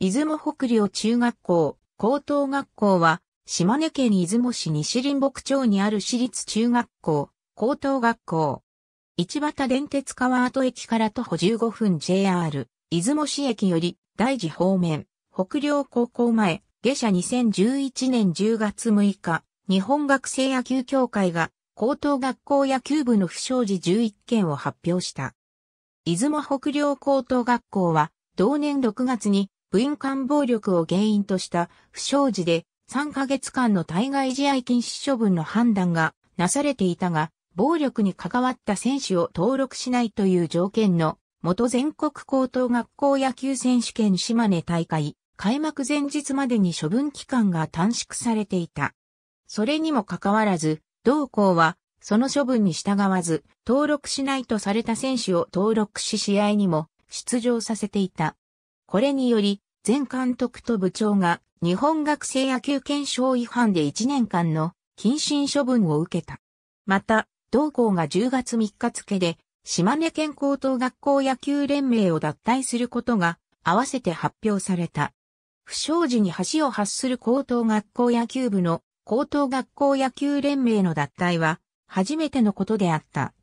出雲北陵中学校、高等学校は、島根県出雲市西林北町にある私立中学校、高等学校。市畑電鉄川跡駅から徒歩15分 JR、出雲市駅より、大寺方面、北陵高校前、下車2011年10月6日、日本学生野球協会が、高等学校野球部の不祥事11件を発表した。出雲北陵高等学校は、同年6月に部員間暴力を原因とした不祥事で3ヶ月間の対外試合禁止処分の判断がなされていたが、暴力に関わった選手を登録しないという条件の、元全国高等学校野球選手権島根大会、開幕前日までに処分期間が短縮されていた。それにもかかわらず、同校は、その処分に従わず、登録しないとされた選手を登録し試合にも出場させていた。これにより、前監督と部長が日本学生野球憲章違反で1年間の謹慎処分を受けた。また、同校が10月3日付で、島根県高等学校野球連盟を脱退することが合わせて発表された。不祥事に橋を発する高等学校野球部の高等学校野球連盟の脱退は初めてのことであった。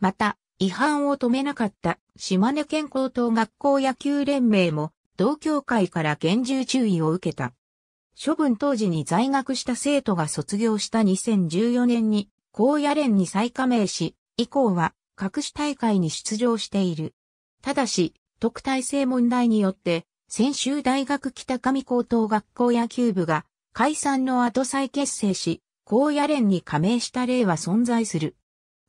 また、違反を止めなかった島根県高等学校野球連盟も同協会から厳重注意を受けた。処分当時に在学した生徒が卒業した2014年に、高野連に再加盟し、以降は各種大会に出場している。ただし、特待生問題によって、先週大学北上高等学校野球部が解散の後再結成し、高野連に加盟した例は存在する。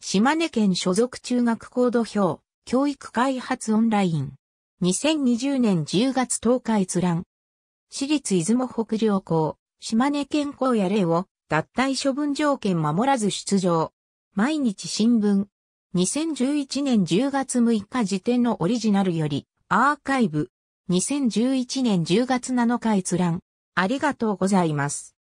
島根県所属中学校土俵、教育開発オンライン。2020年10月10日閲覧。私立出雲北領校、島根県校や例を、脱退処分条件守らず出場。毎日新聞。2011年10月6日時点のオリジナルより、アーカイブ。2011年10月7日閲覧。ありがとうございます。